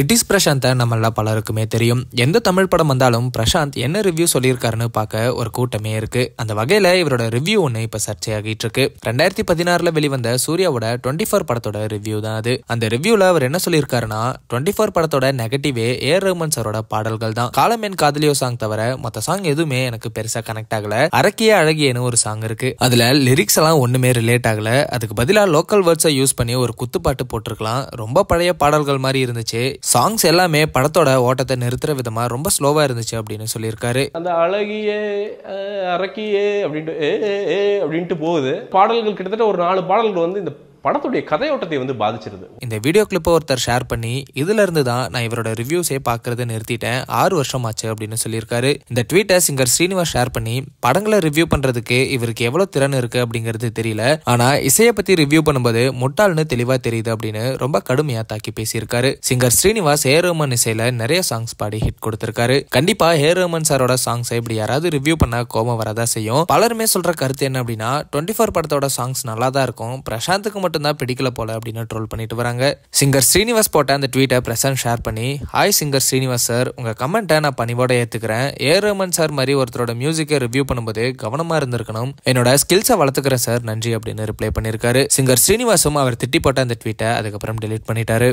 it is பிரசாந்தை நம்மளா பலருக்குமே தெரியும் எந்த தமிழ் படம் வந்தாலும் பிரசாந்த் என்ன ரிவ்யூ சொல்லியிருக்காருன்னு பார்க்க ஒரு கூட்டமே இருக்கு அந்த வகையில இவரோட ரிவ்யூ ஒன்று இப்போ சர்ச்சையாகிட்டு இருக்கு ரெண்டாயிரத்தி பதினாறுல வெளிவந்த சூர்யாவோட டுவெண்ட்டி ஃபோர் படத்தோட ரிவ்யூ தான் அது அந்த ரிவ்யூல அவர் என்ன சொல்லியிருக்காருன்னா டுவெண்ட்டி ஃபோர் படத்தோட நெகட்டிவே ஏர் ரஹ்மன் சாரோட பாடல்கள் தான் காலம் என் காதலியோ சாங் தவிர மொத்த சாங் எதுவுமே எனக்கு பெருசா கனெக்ட் ஆகல அரக்கிய அழகியன்னு ஒரு சாங் இருக்கு அதுல லிரிக்ஸ் எல்லாம் ஒண்ணுமே ரிலேட் ஆகல அதுக்கு பதிலாக லோக்கல் வேர்ட்ஸை யூஸ் பண்ணி ஒரு குத்துப்பாட்டு போட்டிருக்கலாம் ரொம்ப பழைய பாடல்கள் மாதிரி இருந்துச்சு சாங்ஸ் எல்லாமே படத்தோட ஓட்டத்தை நிறுத்துற விதமா ரொம்ப ஸ்லோவா இருந்துச்சு அப்படின்னு சொல்லியிருக்காரு அந்த அழகிய அரக்கியே அப்படின்ட்டு அப்படின்ட்டு போகுது பாடல்கள் கிட்டத்தட்ட ஒரு நாலு பாடல்கள் வந்து இந்த படத்துடைய கதையோட்டத்தை வந்து பாதிச்சிருது இந்த வீடியோ கிளிப்பை ஒருத்தர் ஷேர் பண்ணி இதுல இருந்து தான் நான் இவரோட ரிவ்யூஸே பார்க்கறத நிறுத்திட்டேன் ஆறு வருஷம் ஆச்சு அப்படின்னு சொல்லியிருக்காரு இந்த ட்வீட்டை சிங்கர் ஸ்ரீனிவாஸ் ஷேர் பண்ணி படங்களை ரிவ்யூ பண்றதுக்கு இவருக்கு எவ்வளவு திறன் இருக்கு அப்படிங்கிறது தெரியல ஆனா இசையை பத்தி ரிவ்யூ பண்ணும்போது முட்டாள்னு தெளிவா தெரியுது அப்படின்னு ரொம்ப கடுமையா தாக்கி பேசியிருக்காரு சிங்கர் ஸ்ரீனிவாஸ் ஹேரோமன் இசையில நிறைய சாங்ஸ் பாடி ஹிட் கொடுத்திருக்காரு கண்டிப்பா ஹேரோமன் சாரோட சாங்ஸை இப்படி யாராவது ரிவ்யூ பண்ணா கோபம் வரதா செய்யும் பலருமே சொல்ற கருத்து என்ன அப்படின்னா டுவெண்ட்டி ஃபோர் படத்தோட சாங்ஸ் நல்லா தான் இருக்கும் பிரசாந்துக்கு மட்டும் மட்டும்தான் பிடிக்கல போல அப்படின்னு ட்ரோல் பண்ணிட்டு வராங்க சிங்கர் ஸ்ரீனிவாஸ் போட்ட அந்த ட்வீட்டை பிரசன்ட் ஷேர் பண்ணி ஹாய் சிங்கர் ஸ்ரீனிவாஸ் சார் உங்கள் கமெண்ட்டை நான் பணிவோட ஏத்துக்கிறேன் ஏ ரமன் சார் மாதிரி ஒருத்தரோட மியூசிக்கை ரிவ்யூ பண்ணும்போது கவனமாக இருந்திருக்கணும் என்னோட ஸ்கில்ஸை வளர்த்துக்கிறேன் சார் நன்றி அப்படின்னு ரிப்ளை பண்ணியிருக்காரு சிங்கர் ஸ்ரீனிவாசும் அவர் திட்டி போட்ட அந்த ட்வீட்டை அதுக்கப்புறம் டெலிட் பண்ணிட்டாரு